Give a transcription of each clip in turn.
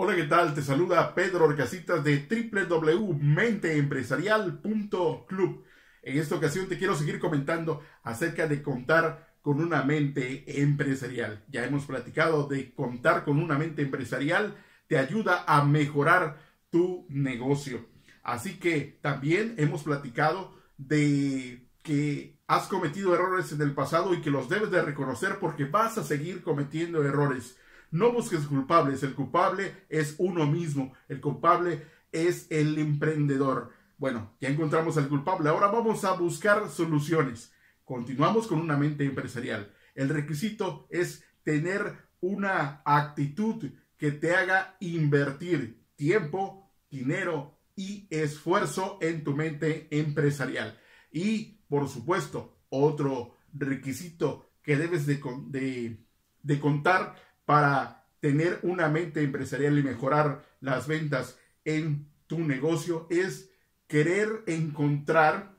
Hola, ¿qué tal? Te saluda Pedro Orcasitas de www.menteempresarial.club. En esta ocasión te quiero seguir comentando acerca de contar con una mente empresarial. Ya hemos platicado de contar con una mente empresarial te ayuda a mejorar tu negocio. Así que también hemos platicado de que has cometido errores en el pasado y que los debes de reconocer porque vas a seguir cometiendo errores. No busques culpables, el culpable es uno mismo, el culpable es el emprendedor. Bueno, ya encontramos al culpable, ahora vamos a buscar soluciones. Continuamos con una mente empresarial. El requisito es tener una actitud que te haga invertir tiempo, dinero y esfuerzo en tu mente empresarial. Y, por supuesto, otro requisito que debes de, contar para tener una mente empresarial y mejorar las ventas en tu negocio es querer encontrar,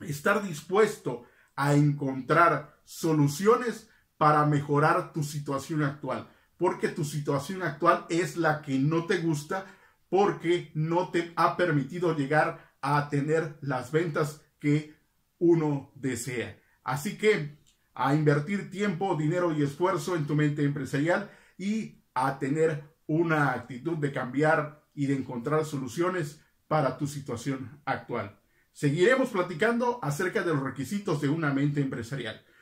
estar dispuesto a encontrar soluciones para mejorar tu situación actual, porque tu situación actual es la que no te gusta, porque no te ha permitido llegar a tener las ventas que uno desea. Así que a invertir tiempo, dinero y esfuerzo en tu mente empresarial y a tener una actitud de cambiar y de encontrar soluciones para tu situación actual. Seguiremos platicando acerca de los requisitos de una mente empresarial.